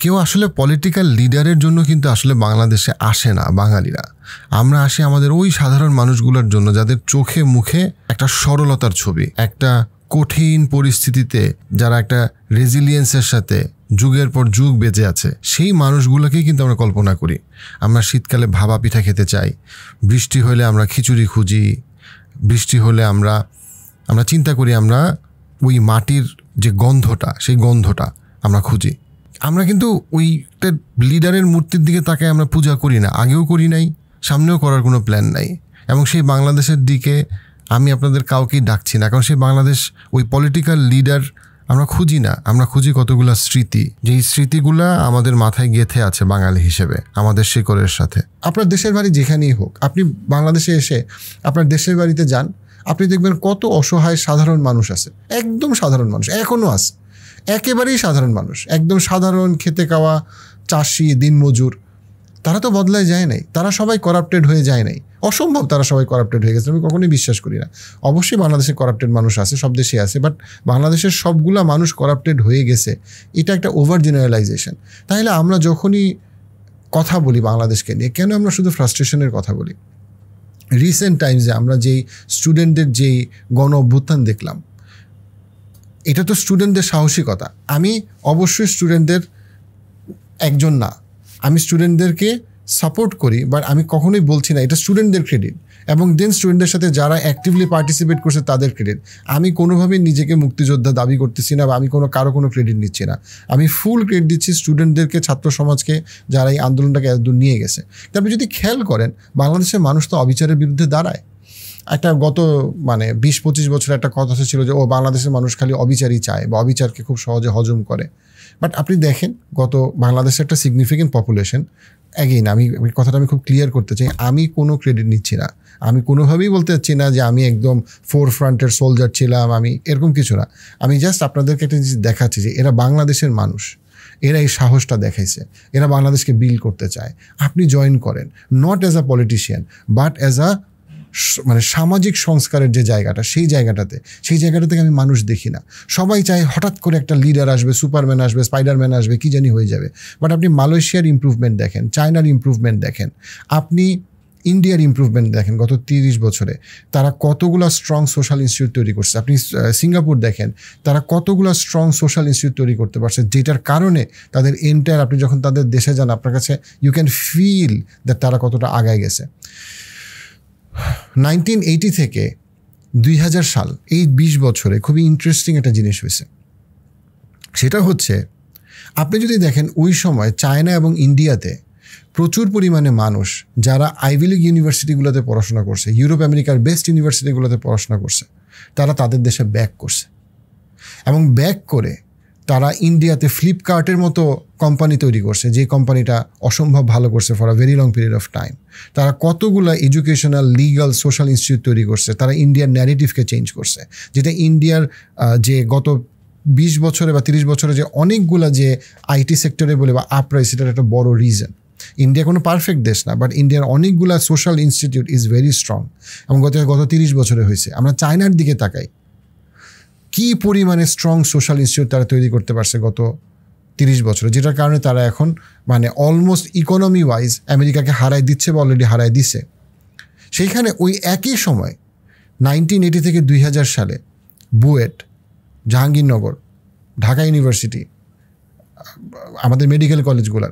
কেউ আসলে পলিটিক্যাল লিডারের জন্য কিন্তু আসলে বাংলাদেশে আসে না বাঙালিরা আমরা আসি আমাদের ওই সাধারণ মানুষগুলোর জন্য যাদের চোখে মুখে একটা সরলতার ছবি একটা কঠিন পরিস্থিতিতে যারা একটা রেজিলিয়েন্সের সাথে যুগের পর যুগ বেঁচে আছে সেই মানুষগুলোকেই কিন্তু আমরা কল্পনা করি আমরা শীতকালে ভাবা পিঠা খেতে চাই বৃষ্টি হলে আমরা খিচুড়ি খুঁজি বৃষ্টি হলে আমরা আমরা চিন্তা করি আমরা ওই মাটির যে গন্ধটা সেই গন্ধটা আমরা খুঁজি আমরা কিন্তু ওই একটা লিডারের মূর্তির দিকে তাকে আমরা পূজা করি না আগেও করি নাই সামনেও করার কোনো প্ল্যান নাই এবং সেই বাংলাদেশের দিকে আমি আপনাদের কাউকেই ডাকছি না কারণ সেই বাংলাদেশ ওই পলিটিক্যাল লিডার আমরা খুঁজি না আমরা খুঁজি কতগুলো স্মৃতি যেই স্মৃতিগুলা আমাদের মাথায় গেথে আছে বাঙালি হিসেবে আমাদের শেকরের সাথে আপনার দেশের বাড়ি যেখানেই হোক আপনি বাংলাদেশে এসে আপনার দেশের বাড়িতে যান আপনি দেখবেন কত অসহায় সাধারণ মানুষ আছে একদম সাধারণ মানুষ এখনও আছে একেবারেই সাধারণ মানুষ একদম সাধারণ খেতে খাওয়া চাষি দিনমজুর তারা তো বদলায় যায় নাই তারা সবাই করাপ্টেড হয়ে যায় নাই অসম্ভব তারা সবাই করাপ্টেড হয়ে গেছে আমি কখনোই বিশ্বাস করি না অবশ্যই বাংলাদেশে করাপ্টেড মানুষ আছে সব দেশে আছে বাট বাংলাদেশের সবগুলা মানুষ করাপ্টেড হয়ে গেছে এটা একটা ওভার জেনারেলাইজেশন তাহলে আমরা যখনই কথা বলি বাংলাদেশকে নিয়ে কেন আমরা শুধু ফ্রাস্ট্রেশনের কথা বলি রিসেন্ট টাইমসে আমরা যেই স্টুডেন্টদের যেই গণ অভ্যুত্থান দেখলাম এটা তো স্টুডেন্টদের সাহসিকতা আমি অবশ্যই স্টুডেন্টদের একজন না আমি স্টুডেন্টদেরকে সাপোর্ট করি বাট আমি কখনোই বলছি না এটা স্টুডেন্টদের ক্রেডিট এবং দেন স্টুডেন্টদের সাথে যারা অ্যাক্টিভলি পার্টিসিপেট করছে তাদের ক্রেডিট আমি কোনোভাবেই নিজেকে মুক্তিযোদ্ধা দাবি করতেছি না বা আমি কোনো কারো কোনো ক্রেডিট নিচ্ছি না আমি ফুল ক্রেডিট দিচ্ছি স্টুডেন্টদেরকে ছাত্র সমাজকে যারা এই আন্দোলনটাকে এতদূর নিয়ে গেছে তারপরে যদি খেয়াল করেন বাংলাদেশের মানুষ তো অবিচারের বিরুদ্ধে দাঁড়ায় একটা গত মানে বিশ পঁচিশ বছর একটা কথা ছিল যে ও বাংলাদেশের মানুষ খালি অবিচারই চায় বা অবিচারকে খুব সহজে হজম করে বাট আপনি দেখেন গত বাংলাদেশের একটা সিগনিফিকেন্ট পপুলেশন অ্যাগেইন আমি কথাটা আমি খুব ক্লিয়ার করতে চাই আমি কোনো ক্রেডিট নিচ্ছি না আমি কোনোভাবেই বলতে চাচ্ছি না যে আমি একদম ফোর ফ্রন্টের সোলজার ছিলাম আমি এরকম কিছু না আমি জাস্ট আপনাদেরকে একটা জিনিস দেখাচ্ছি যে এরা বাংলাদেশের মানুষ এরা এই সাহসটা দেখাইছে এরা বাংলাদেশকে বিল করতে চায় আপনি জয়েন করেন not as a politician but as a মানে সামাজিক সংস্কারের যে জায়গাটা সেই জায়গাটাতে সেই জায়গাটা থেকে আমি মানুষ দেখি না সবাই চায় হঠাৎ করে একটা লিডার আসবে সুপারম্যান আসবে স্পাইডারম্যান আসবে কী জানি হয়ে যাবে বাট আপনি মালয়েশিয়ার ইম্প্রুভমেন্ট দেখেন চায়নার ইম্প্রুভমেন্ট দেখেন আপনি ইন্ডিয়ার ইম্প্রুভমেন্ট দেখেন গত তিরিশ বছরে তারা কতগুলো স্ট্রং সোশ্যাল ইনস্টিটিউট তৈরি করছে আপনি সিঙ্গাপুর দেখেন তারা কতগুলো স্ট্রং সোশ্যাল ইনস্টিটিউট তৈরি করতে পারছে যেটার কারণে তাদের এন্টায়ার আপনি যখন তাদের দেশে যান আপনার কাছে ইউ ক্যান ফিল দ্যাট তারা কতটা আগায় গেছে নাইনটিন এইটি থেকে দুই সাল এই ২০ বছরে খুবই ইন্টারেস্টিং একটা জিনিস হয়েছে সেটা হচ্ছে আপনি যদি দেখেন ওই সময় চায়না এবং ইন্ডিয়াতে প্রচুর পরিমাণে মানুষ যারা আইভি লিগ ইউনিভার্সিটিগুলোতে পড়াশোনা করছে ইউরোপ আমেরিকার বেস্ট ইউনিভার্সিটিগুলোতে পড়াশোনা করছে তারা তাদের দেশে ব্যাক করছে এবং ব্যাক করে তারা ইন্ডিয়াতে ফ্লিপকার্টের মতো কোম্পানি তৈরি করছে যে কোম্পানিটা অসম্ভব ভালো করছে for a very long period of time তারা কতগুলো এডুকেশনাল লিগাল সোশ্যাল ইনস্টিটিউট তৈরি করছে তারা ইন্ডিয়ার ন্যারেটিভকে চেঞ্জ করছে যেটা ইন্ডিয়ার যে গত বিশ বছরে বা তিরিশ বছরে যে অনেকগুলো যে আইটি সেক্টরে বলে বা আপরাই সেটার একটা বড় রিজন ইন্ডিয়া কোনো পারফেক্ট দেশ না বাট ইন্ডিয়ার অনেকগুলো social institute is very strong এবং গত গত তিরিশ বছরে হয়েছে আমরা চায়নার দিকে তাকাই কি পরিমাণে স্ট্রং সোশ্যাল ইনস্টিটিউট তারা তৈরি করতে পারছে গত তিরিশ বছরে যেটার কারণে তারা এখন মানে অলমোস্ট ইকোনমি ওয়াইজ আমেরিকাকে হারায় দিচ্ছে বা অলরেডি হারাই দিছে সেইখানে ওই একই সময় নাইনটিন এইটি থেকে দুই সালে বুয়েট জাহাঙ্গীরনগর ঢাকা ইউনিভার্সিটি আমাদের মেডিকেল কলেজগুলোর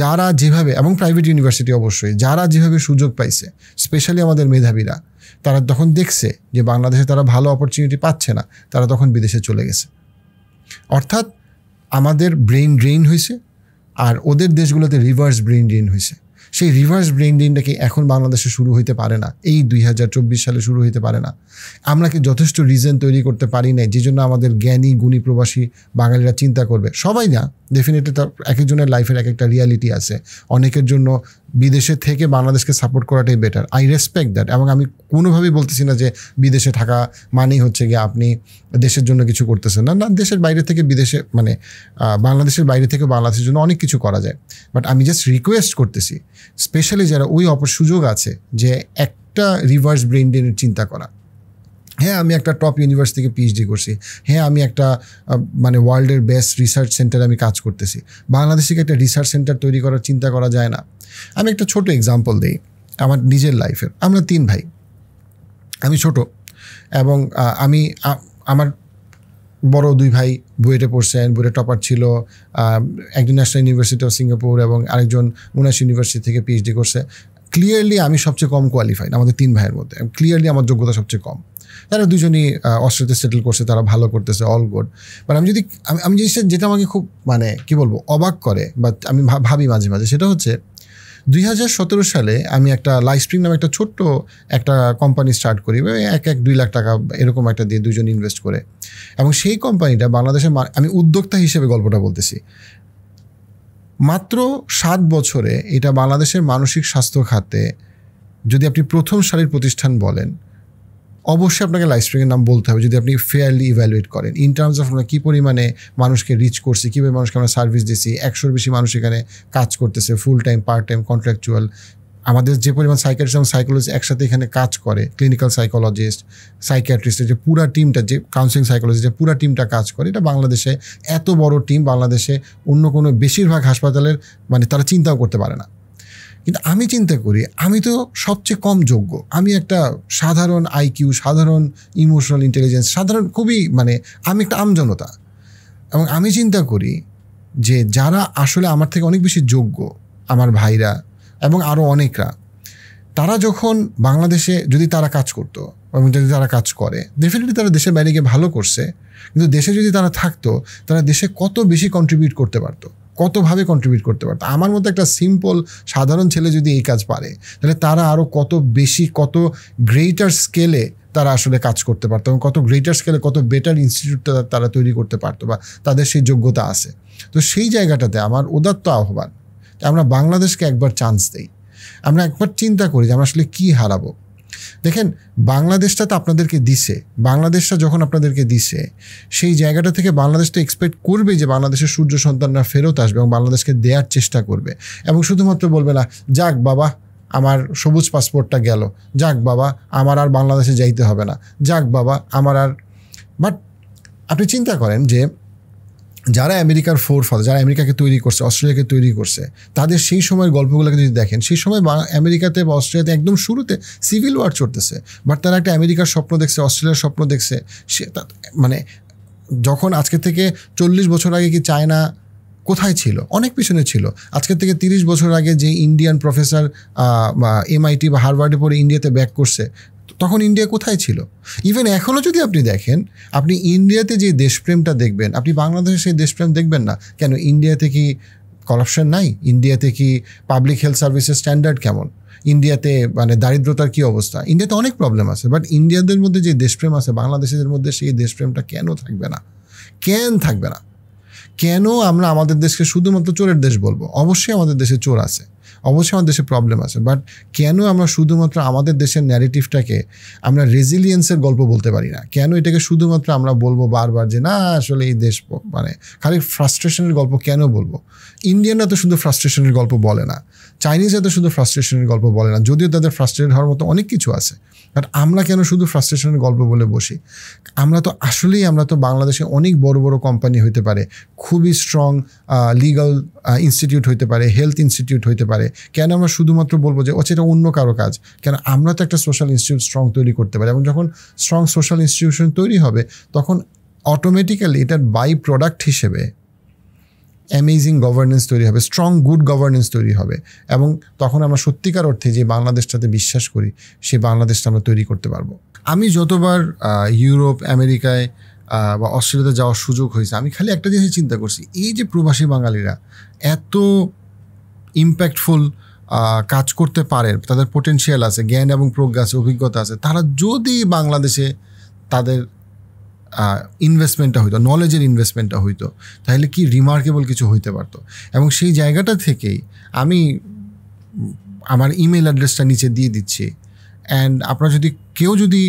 যারা যেভাবে এবং প্রাইভেট ইউনিভার্সিটি অবশ্যই যারা যেভাবে সুযোগ পাইছে স্পেশালি আমাদের মেধাবীরা তারা তখন দেখছে যে বাংলাদেশে তারা ভালো অপরচুনিটি পাচ্ছে না তারা তখন বিদেশে চলে গেছে অর্থাৎ আমাদের ব্রেন ড্রেন হয়েছে আর ওদের দেশগুলোতে রিভার্স ব্রেন ড্রেন হয়েছে সেই রিভার্স ব্রেন ডেনটাকে এখন বাংলাদেশে শুরু হইতে পারে না এই দুই সালে শুরু হইতে পারে না আমরা কি যথেষ্ট রিজন তৈরি করতে পারি নাই যে জন্য আমাদের জ্ঞানী গুণী প্রবাসী বাঙালিরা চিন্তা করবে সবাই না ডেফিনেটলি তার এক একজনের লাইফের এক একটা রিয়ালিটি আছে অনেকের জন্য বিদেশে থেকে বাংলাদেশকে সাপোর্ট করাটাই বেটার আই রেসপেক্ট দ্যাট এবং আমি কোনোভাবেই বলতেছি না যে বিদেশে থাকা মানেই হচ্ছে গিয়ে আপনি দেশের জন্য কিছু করতেছেন না না দেশের বাইরে থেকে বিদেশে মানে বাংলাদেশের বাইরে থেকে বাংলাদেশের জন্য অনেক কিছু করা যায় বাট আমি জাস্ট রিকোয়েস্ট করতেছি স্পেশালি যারা ওই অপর সুযোগ আছে যে একটা রিভার্স ব্রেন ডেনের চিন্তা করা হ্যাঁ আমি একটা টপ ইউনিভার্স থেকে পিএইচডি করছি হ্যাঁ আমি একটা মানে ওয়ার্ল্ডের বেস্ট রিসার্চ সেন্টারে আমি কাজ করতেছি বাংলাদেশে একটা রিসার্চ সেন্টার তৈরি করার চিন্তা করা যায় না আমি একটা ছোট এক্সাম্পল দিই আমার নিজের লাইফের আমরা তিন ভাই আমি ছোট এবং আমি আমার বড় দুই ভাই বুয়েটে পড়ছেন বুয়েটে টপার ছিল একজন ন্যাশনাল ইউনিভার্সিটি অফ সিঙ্গাপুর এবং আরেকজন মুনাশ ইউনিভার্সিটি থেকে পিএইচডি করছে ক্লিয়ারলি আমি সবচেয়ে কম কোয়ালিফাইড আমাদের তিন ভাইয়ের মধ্যে ক্লিয়ারলি আমার যোগ্যতা সবচেয়ে কম তারা দুজনই অস্ট্রেলিয়াতে সেটেল করছে তারা ভালো করতেছে অল গুড বাট আমি যদি আমি আমি জিনিসটা যেটা আমাকে খুব মানে কি বলবো অবাক করে বা আমি ভাবি মাঝে মাঝে সেটা হচ্ছে দুই সালে আমি একটা লাইফ স্ট্রিম নামে একটা ছোট্ট একটা কোম্পানি স্টার্ট করি এক এক দুই লাখ টাকা এরকম একটা দিয়ে দুজন ইনভেস্ট করে এবং সেই কোম্পানিটা বাংলাদেশের আমি উদ্যোক্তা হিসেবে গল্পটা বলতেছি মাত্র সাত বছরে এটা বাংলাদেশের মানসিক স্বাস্থ্য খাতে যদি আপনি প্রথম সারির প্রতিষ্ঠান বলেন অবশ্যই আপনাকে স্ট্রিং এর নাম বলতে হবে যদি আপনি ফেয়ারলি ইভ্যালুয়েট করেন ইন টার্মস অফ আমরা কী পরিমাণে মানুষকে রিচ করছি কীভাবে মানুষকে আমরা সার্ভিস দিচ্ছি একশোর বেশি মানুষ এখানে কাজ করতেছে full time part time contractual আমাদের যে পরিমাণ সাইকিয়াট্রিস্ট এবং সাইকোলজি একসাথে এখানে কাজ করে ক্লিনিক্যাল সাইকোলজিস্ট সাইকিয়াট্রিস্টের যে পুরা টিমটা যে কাউন্সিলিং সাইকোলজি যে পুরা টিমটা কাজ করে এটা বাংলাদেশে এত বড় টিম বাংলাদেশে অন্য কোনো বেশিরভাগ হাসপাতালের মানে তারা চিন্তাও করতে পারে না কিন্তু আমি চিন্তা করি আমি তো সবচেয়ে কম যোগ্য আমি একটা সাধারণ আইকিউ সাধারণ ইমোশনাল ইন্টেলিজেন্স সাধারণ খুবই মানে আমি একটা আমজনতা এবং আমি চিন্তা করি যে যারা আসলে আমার থেকে অনেক বেশি যোগ্য আমার ভাইরা এবং আরও অনেকরা তারা যখন বাংলাদেশে যদি তারা কাজ করতো এবং যদি তারা কাজ করে ডেফিনেটলি তারা দেশের বাইরে গিয়ে ভালো করছে কিন্তু দেশে যদি তারা থাকতো তারা দেশে কত বেশি কন্ট্রিবিউট করতে পারতো কতভাবে কন্ট্রিবিউট করতে পারতো আমার মতো একটা সিম্পল সাধারণ ছেলে যদি এই কাজ পারে তাহলে তারা আরও কত বেশি কত গ্রেটার স্কেলে তারা আসলে কাজ করতে পারতো এবং কত গ্রেটার স্কেলে কত বেটার ইনস্টিটিউট তারা তৈরি করতে পারতো বা তাদের সেই যোগ্যতা আছে তো সেই জায়গাটাতে আমার উদাত্ত আহ্বান আমরা বাংলাদেশকে একবার চান্স দেই আমরা একবার চিন্তা করি যে আমরা আসলে কী হারাবো দেখেন বাংলাদেশটা তো আপনাদেরকে দিছে বাংলাদেশটা যখন আপনাদেরকে দিছে সেই জায়গাটা থেকে বাংলাদেশ তো এক্সপেক্ট করবে যে বাংলাদেশের সূর্য সন্তানরা ফেরত আসবে এবং বাংলাদেশকে দেওয়ার চেষ্টা করবে এবং শুধুমাত্র বলবে না যাক বাবা আমার সবুজ পাসপোর্টটা গেল যাক বাবা আমার আর বাংলাদেশে যাইতে হবে না যাক বাবা আমার আর বাট আপনি চিন্তা করেন যে যারা আমেরিকার ফোর ফাদার যারা আমেরিকাকে তৈরি করছে অস্ট্রেলিয়াকে তৈরি করছে তাদের সেই সময়ের গল্পগুলোকে যদি দেখেন সেই সময় আমেরিকাতে বা অস্ট্রেলিয়াতে একদম শুরুতে সিভিল ওয়ার চড়তেছে বাট তারা একটা আমেরিকার স্বপ্ন দেখছে অস্ট্রেলিয়ার স্বপ্ন দেখছে সে মানে যখন আজকে থেকে চল্লিশ বছর আগে কি চায়না কোথায় ছিল অনেক পিছনে ছিল আজকে থেকে তিরিশ বছর আগে যে ইন্ডিয়ান প্রফেসর এমআইটি বা হার্ভার্ডে পড়ে ইন্ডিয়াতে ব্যাক করছে তখন ইন্ডিয়া কোথায় ছিল ইভেন এখনও যদি আপনি দেখেন আপনি ইন্ডিয়াতে যে দেশপ্রেমটা দেখবেন আপনি বাংলাদেশে সেই দেশপ্রেম দেখবেন না কেন ইন্ডিয়াতে কি করাপশন নাই ইন্ডিয়াতে কি পাবলিক হেলথ সার্ভিসের স্ট্যান্ডার্ড কেমন ইন্ডিয়াতে মানে দারিদ্রতার কি অবস্থা ইন্ডিয়াতে অনেক প্রবলেম আছে বাট ইন্ডিয়াদের মধ্যে যে দেশপ্রেম আছে বাংলাদেশিদের মধ্যে সেই দেশপ্রেমটা কেন থাকবে না কেন থাকবে না কেন আমরা আমাদের দেশকে শুধুমাত্র চোরের দেশ বলবো অবশ্যই আমাদের দেশে চোর আছে অবশ্যই আমাদের দেশে প্রবলেম আছে বাট কেন আমরা শুধুমাত্র আমাদের দেশের ন্যারেটিভটাকে আমরা রেজিলিয়েন্সের গল্প বলতে পারি না কেন এটাকে শুধুমাত্র আমরা বলবো বারবার যে না আসলে এই দেশ মানে খালি ফ্রাস্ট্রেশনের গল্প কেন বলবো ইন্ডিয়ানরা তো শুধু ফ্রাস্ট্রেশনের গল্প বলে না চাইনিজরা তো শুধু ফ্রাস্ট্রেশনের গল্প বলে না যদিও তাদের ফ্রাস্ট্রেটেড হওয়ার মতো অনেক কিছু আছে বাট আমরা কেন শুধু ফ্রাস্ট্রেশনের গল্প বলে বসি আমরা তো আসলেই আমরা তো বাংলাদেশে অনেক বড় বড় কোম্পানি হইতে পারে খুবই স্ট্রং লিগাল ইনস্টিটিউট হইতে পারে হেলথ ইনস্টিটিউট হইতে পারে কেন আমরা শুধুমাত্র বলবো যে ও আচ্ছা, সেটা অন্য কারো কাজ কেন আমরা তো একটা সোশ্যাল ইনস্টিটিউট স্ট্রং তৈরি করতে পারি এবং যখন স্ট্রং সোশ্যাল ইনস্টিটিউশন তৈরি হবে তখন অটোমেটিক্যালি এটার বাই প্রোডাক্ট হিসেবে অ্যামেজিং গভর্নেন্স তৈরি হবে স্ট্রং গুড গভর্নেন্স তৈরি হবে এবং তখন আমরা সত্যিকার অর্থে যে বাংলাদেশটাতে বিশ্বাস করি সেই বাংলাদেশটা আমরা তৈরি করতে পারবো আমি যতবার ইউরোপ আমেরিকায় বা অস্ট্রেলিয়াতে যাওয়ার সুযোগ হয়েছে আমি খালি একটা জিনিস চিন্তা করছি এই যে প্রবাসী বাঙালিরা এত ইম্প্যাক্টফুল কাজ করতে পারে তাদের পোটেনশিয়াল আছে জ্ঞান এবং প্রজ্ঞা আছে অভিজ্ঞতা আছে তারা যদি বাংলাদেশে তাদের ইনভেস্টমেন্টটা হইতো নলেজের ইনভেস্টমেন্টটা হইতো তাহলে কি রিমার্কেবল কিছু হইতে পারতো এবং সেই জায়গাটা থেকেই আমি আমার ইমেল অ্যাড্রেসটা নিচে দিয়ে দিচ্ছি অ্যান্ড আপনারা যদি কেউ যদি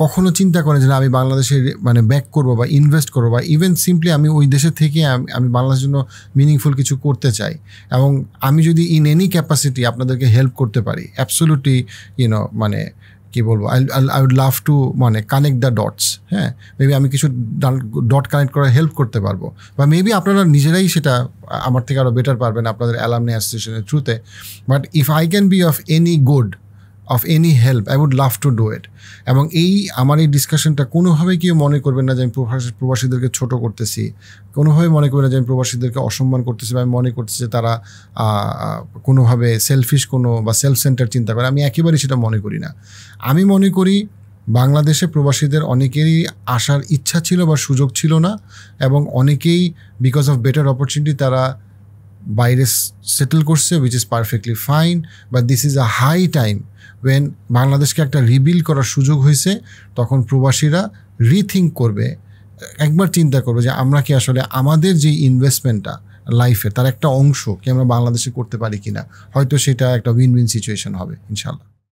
কখনো চিন্তা করে যে না আমি বাংলাদেশে মানে ব্যাক করবো বা ইনভেস্ট করবো বা ইভেন সিম্পলি আমি ওই দেশে থেকে আমি বাংলাদেশের জন্য মিনিংফুল কিছু করতে চাই এবং আমি যদি ইন এনি ক্যাপাসিটি আপনাদেরকে হেল্প করতে পারি অ্যাবসোলুটলি ইউনো মানে কি বলবো I I would love to মানে কানেক্ট দ্য ডটস হ্যাঁ মেবি আমি কিছু ডট কানেক্ট করার হেল্প করতে পারবো বা মেবি আপনারা নিজেরাই সেটা আমার থেকে আরও বেটার পারবেন আপনাদের অ্যালামনি অ্যাসোসিয়েশনের থ্রুতে but if I can be of any good of any help I would love to do it এবং এই আমার এই ডিসকাশনটা কোনোভাবেই কেউ মনে করবেন না যে আমি প্রবাসী প্রবাসীদেরকে ছোটো করতেছি কোনোভাবে মনে করবেন না যে আমি প্রবাসীদেরকে অসম্মান করতেছি বা আমি মনে করতেছি যে তারা কোনোভাবে সেলফিশ কোনো বা সেলফ সেন্টার চিন্তা করে আমি একেবারেই সেটা মনে করি না আমি মনে করি বাংলাদেশে প্রবাসীদের অনেকেরই আসার ইচ্ছা ছিল বা সুযোগ ছিল না এবং অনেকেই বিকজ অফ বেটার অপরচুনিটি তারা বাইরে সেটেল করছে which is perfectly fine but this is a high time when বাংলাদেশকে একটা রিবিল করার সুযোগ হয়েছে তখন প্রবাসীরা রিথিঙ্ক করবে একবার চিন্তা করবে যে আমরা কি আসলে আমাদের যে ইনভেস্টমেন্টটা লাইফে তার একটা অংশ কি আমরা বাংলাদেশে করতে পারি কিনা হয়তো সেটা একটা উইন উইন সিচুয়েশন হবে ইনশাল্লাহ